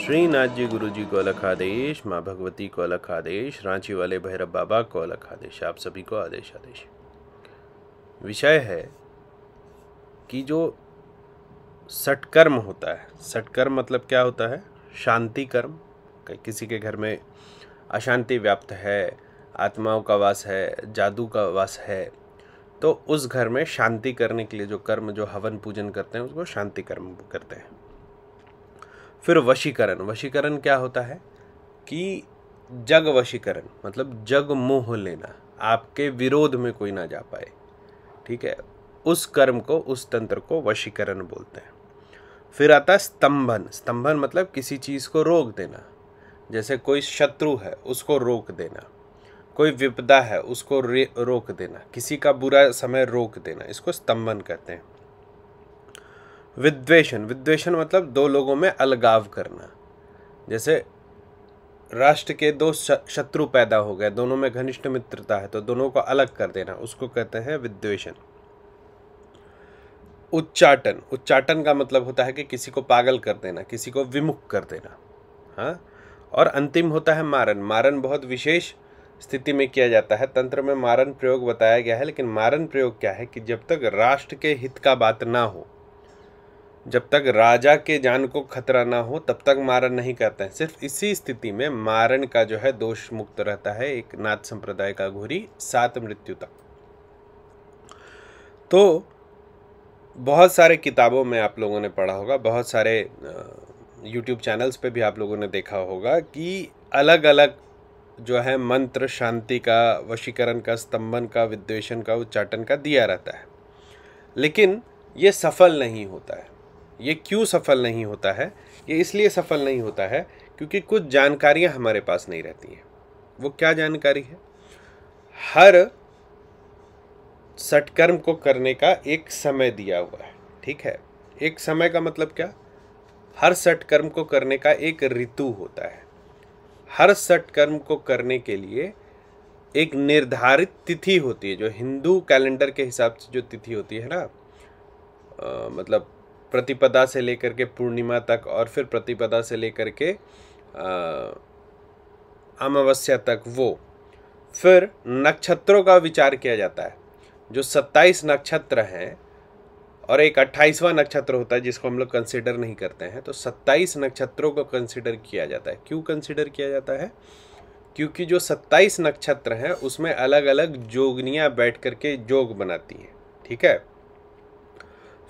श्रीनाथ जी गुरु जी को अलग आदेश माँ भगवती को अलग आदेश रांची वाले भैरव बाबा को अलग आदेश आप सभी को आदेश आदेश विषय है कि जो सटकर्म होता है सटकर्म मतलब क्या होता है शांति कर्म किसी के घर में अशांति व्याप्त है आत्माओं का वास है जादू का वास है तो उस घर में शांति करने के लिए जो कर्म जो हवन पूजन करते हैं उसको शांति कर्म करते हैं फिर वशीकरण वशीकरण क्या होता है कि जग वशीकरण मतलब जग मोह लेना आपके विरोध में कोई ना जा पाए ठीक है उस कर्म को उस तंत्र को वशीकरण बोलते हैं फिर आता है स्तंभन स्तंभन मतलब किसी चीज़ को रोक देना जैसे कोई शत्रु है उसको रोक देना कोई विपदा है उसको रोक देना किसी का बुरा समय रोक देना इसको स्तंभन कहते हैं विद्वेशन विद्वेशन मतलब दो लोगों में अलगाव करना जैसे राष्ट्र के दो शत्रु पैदा हो गए दोनों में घनिष्ठ मित्रता है तो दोनों को अलग कर देना उसको कहते हैं विद्वेशन उच्चाटन उच्चाटन का मतलब होता है कि किसी को पागल कर देना किसी को विमुख कर देना हाँ और अंतिम होता है मारन मारन बहुत विशेष स्थिति में किया जाता है तंत्र में मारन प्रयोग बताया गया है लेकिन मारन प्रयोग क्या है कि जब तक राष्ट्र के हित का बात ना हो जब तक राजा के जान को खतरा ना हो तब तक मारन नहीं करते हैं सिर्फ इसी स्थिति में मारन का जो है दोष मुक्त रहता है एक नाथ संप्रदाय का घोरी सात मृत्यु तक तो बहुत सारे किताबों में आप लोगों ने पढ़ा होगा बहुत सारे यूट्यूब चैनल्स पे भी आप लोगों ने देखा होगा कि अलग अलग जो है मंत्र शांति का वशीकरण का स्तंभन का विद्वेशन का उच्चाटन का दिया रहता है लेकिन ये सफल नहीं होता है ये क्यों सफल नहीं होता है ये इसलिए सफल नहीं होता है क्योंकि कुछ जानकारियाँ हमारे पास नहीं रहती हैं वो क्या जानकारी है हर सटकर्म को करने का एक समय दिया हुआ है ठीक है एक समय का मतलब क्या हर सटकर्म को करने का एक ऋतु होता है हर सटकर्म को करने के लिए एक निर्धारित तिथि होती है जो हिंदू कैलेंडर के हिसाब से जो तिथि होती है ना मतलब प्रतिपदा से लेकर के पूर्णिमा तक और फिर प्रतिपदा से लेकर के अमावस्या तक वो फिर नक्षत्रों का विचार किया जाता है जो 27 नक्षत्र हैं और एक अट्ठाईसवां नक्षत्र होता है जिसको हम लोग कंसिडर नहीं करते हैं तो सत्ताईस नक्षत्रों को कंसिडर किया जाता है क्यों कंसिडर किया जाता है क्योंकि जो 27 नक्षत्र हैं उसमें अलग अलग जोगनियाँ बैठ करके जोग बनाती हैं ठीक है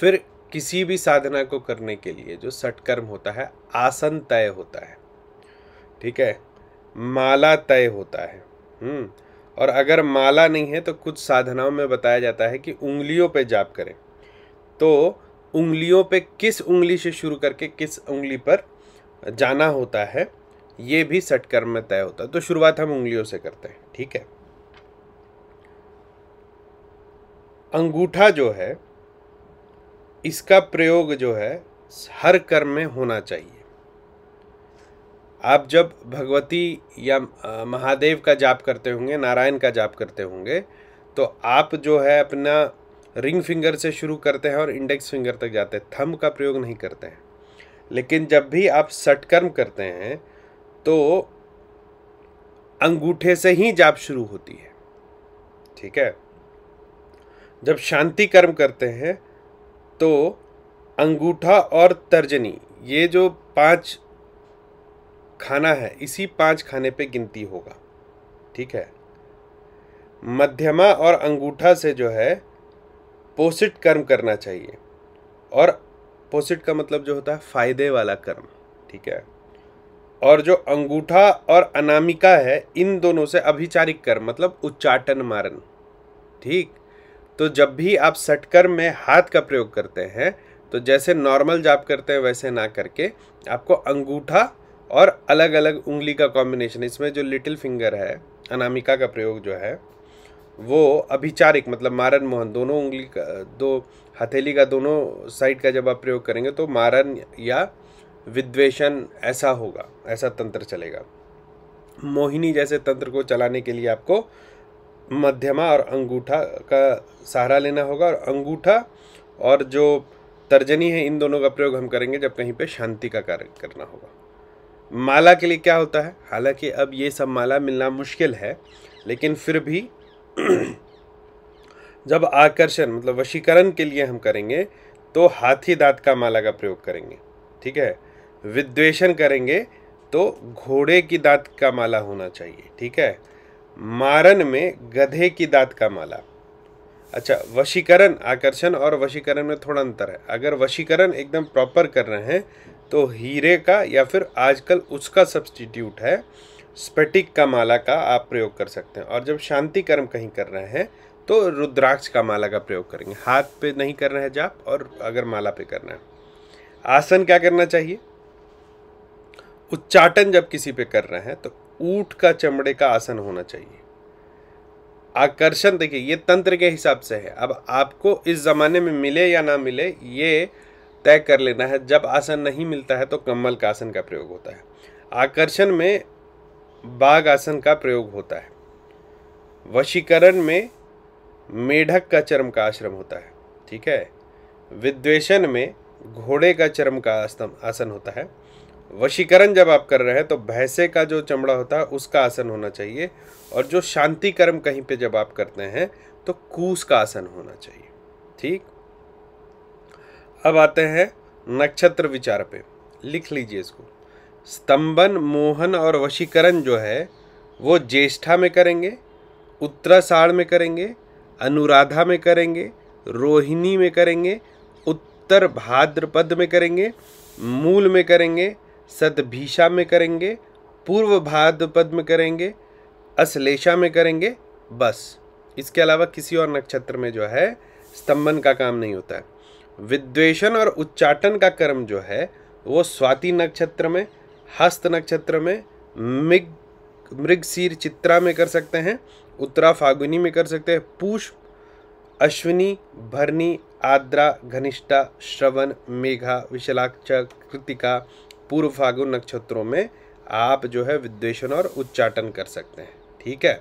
फिर किसी भी साधना को करने के लिए जो सटकर्म होता है आसन तय होता है ठीक है माला तय होता है हम्म और अगर माला नहीं है तो कुछ साधनाओं में बताया जाता है कि उंगलियों पे जाप करें तो उंगलियों पे किस उंगली से शुरू करके किस उंगली पर जाना होता है ये भी सटकर्म में तय होता है तो शुरुआत हम उंगलियों से करते हैं ठीक है अंगूठा जो है इसका प्रयोग जो है हर कर्म में होना चाहिए आप जब भगवती या महादेव का जाप करते होंगे नारायण का जाप करते होंगे तो आप जो है अपना रिंग फिंगर से शुरू करते हैं और इंडेक्स फिंगर तक जाते हैं थम का प्रयोग नहीं करते हैं लेकिन जब भी आप सटकर्म करते हैं तो अंगूठे से ही जाप शुरू होती है ठीक है जब शांति कर्म करते हैं तो अंगूठा और तर्जनी ये जो पांच खाना है इसी पांच खाने पे गिनती होगा ठीक है मध्यमा और अंगूठा से जो है पोषित कर्म करना चाहिए और पोषित का मतलब जो होता है फायदे वाला कर्म ठीक है और जो अंगूठा और अनामिका है इन दोनों से अभिचारिक कर्म मतलब उच्चाटन मारन ठीक तो जब भी आप सटकर्म में हाथ का प्रयोग करते हैं तो जैसे नॉर्मल जाप करते हैं वैसे ना करके आपको अंगूठा और अलग अलग उंगली का कॉम्बिनेशन इसमें जो लिटिल फिंगर है अनामिका का प्रयोग जो है वो अभिचारिक मतलब मारन मोहन दोनों उंगली का दो हथेली का दोनों साइड का जब आप प्रयोग करेंगे तो मारन या विद्वेशन ऐसा होगा ऐसा तंत्र चलेगा मोहिनी जैसे तंत्र को चलाने के लिए आपको मध्यमा और अंगूठा का सहारा लेना होगा और अंगूठा और जो तर्जनी है इन दोनों का प्रयोग हम करेंगे जब कहीं पे शांति का कार्य करना होगा माला के लिए क्या होता है हालांकि अब ये सब माला मिलना मुश्किल है लेकिन फिर भी जब आकर्षण मतलब वशीकरण के लिए हम करेंगे तो हाथी दांत का माला का प्रयोग करेंगे ठीक है विद्वेषण करेंगे तो घोड़े की दांत का माला होना चाहिए ठीक है मारन में गधे की दांत का माला अच्छा वशीकरण आकर्षण और वशीकरण में थोड़ा अंतर है अगर वशीकरण एकदम प्रॉपर कर रहे हैं तो हीरे का या फिर आजकल उसका सब्सटीट्यूट है स्पेटिक का माला का आप प्रयोग कर सकते हैं और जब शांति कर्म कहीं कर रहे हैं तो रुद्राक्ष का माला का प्रयोग करेंगे हाथ पे नहीं करना है जाप और अगर माला पे करना है आसन क्या करना चाहिए उच्चाटन जब किसी पे कर रहे हैं तो ऊट का चमड़े का आसन होना चाहिए आकर्षण देखिए ये तंत्र के हिसाब से है अब आपको इस ज़माने में मिले या ना मिले ये तय कर लेना है जब आसन नहीं मिलता है तो कमल का आसन का प्रयोग होता है आकर्षण में बाघ आसन का प्रयोग होता है वशीकरण में मेढक का चरम का आश्रम होता है ठीक है विद्वेषण में घोड़े का चरम का आसन होता है वशीकरण जब आप कर रहे हैं तो भैंसे का जो चमड़ा होता है उसका आसन होना चाहिए और जो शांति कर्म कहीं पे जब आप करते हैं तो कूस का आसन होना चाहिए ठीक अब आते हैं नक्षत्र विचार पे लिख लीजिए इसको स्तंभन मोहन और वशीकरण जो है वो ज्येष्ठा में करेंगे उत्तराषाढ़ में करेंगे अनुराधा में करेंगे रोहिणी में करेंगे उत्तर भाद्रपद में करेंगे मूल में करेंगे सतभीषा में करेंगे पूर्व भाद्रपद में करेंगे अश्लेषा में करेंगे बस इसके अलावा किसी और नक्षत्र में जो है स्तंभन का काम नहीं होता है विद्वेषण और उच्चाटन का कर्म जो है वो स्वाति नक्षत्र में हस्त नक्षत्र में मृग मृगशीर चित्रा में कर सकते हैं उत्तरा फागुनी में कर सकते हैं पुष्प अश्विनी भरनी आद्रा घनिष्ठा श्रवण मेघा विशलाक्ष कृतिका पूर्व फागुन नक्षत्रों में आप जो है विद्वेषण और उच्चाटन कर सकते हैं ठीक है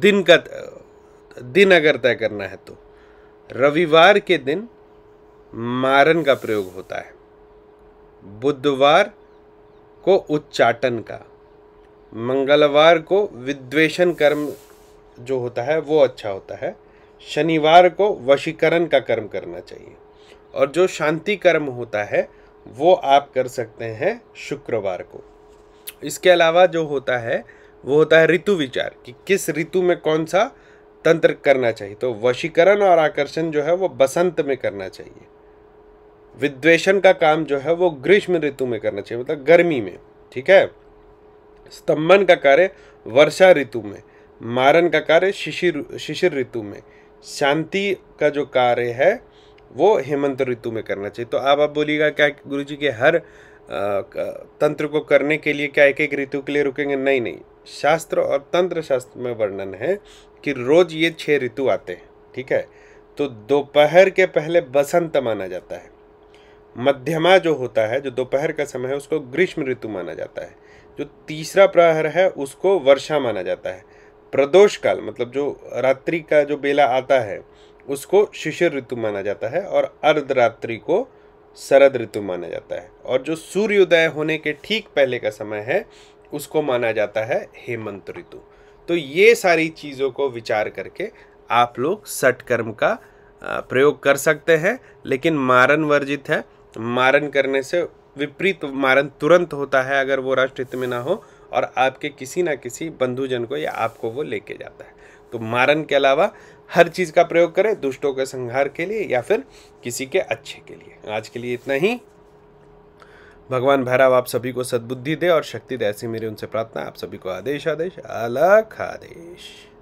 दिन का दिन अगर तय करना है तो रविवार के दिन मारन का प्रयोग होता है बुधवार को उच्चाटन का मंगलवार को विद्वेशन कर्म जो होता है वो अच्छा होता है शनिवार को वशीकरण का कर्म करना चाहिए और जो शांति कर्म होता है वो आप कर सकते हैं शुक्रवार को इसके अलावा जो होता है वो होता है ऋतु विचार कि किस ऋतु में कौन सा तंत्र करना चाहिए तो वशीकरण और आकर्षण जो है वो बसंत में करना चाहिए विद्वेषण का काम जो है वो ग्रीष्म ऋतु में करना चाहिए मतलब गर्मी में ठीक है स्तंभन का कार्य वर्षा ऋतु में मारन का कार्य शिशिर शिशिर ऋतु में शांति का जो कार्य है वो हेमंत ऋतु में करना चाहिए तो आप आप बोलिएगा क्या गुरु जी के हर तंत्र को करने के लिए क्या एक एक ऋतु के लिए रुकेंगे नहीं नहीं शास्त्र और तंत्र शास्त्र में वर्णन है कि रोज़ ये छः ऋतु आते हैं ठीक है तो दोपहर के पहले बसंत माना जाता है मध्यमा जो होता है जो दोपहर का समय है उसको ग्रीष्म ऋतु माना जाता है जो तीसरा प्रहर है उसको वर्षा माना जाता है प्रदोष काल मतलब जो रात्रि का जो बेला आता है उसको शिशिर ऋतु माना जाता है और अर्धरात्रि को शरद ऋतु माना जाता है और जो सूर्योदय होने के ठीक पहले का समय है उसको माना जाता है हेमंत ऋतु तो ये सारी चीज़ों को विचार करके आप लोग सट कर्म का प्रयोग कर सकते हैं लेकिन मारन वर्जित है मारन करने से विपरीत मारन तुरंत होता है अगर वो राष्ट्रहित में ना हो और आपके किसी ना किसी बंधुजन को या आपको वो लेके जाता है तो मारन के अलावा हर चीज़ का प्रयोग करें दुष्टों के संहार के लिए या फिर किसी के अच्छे के लिए आज के लिए इतना ही भगवान भैरव आप सभी को सद्बुद्धि दे और शक्ति दे ऐसी मेरी उनसे प्रार्थना आप सभी को आदेश आदेश अलख आदेश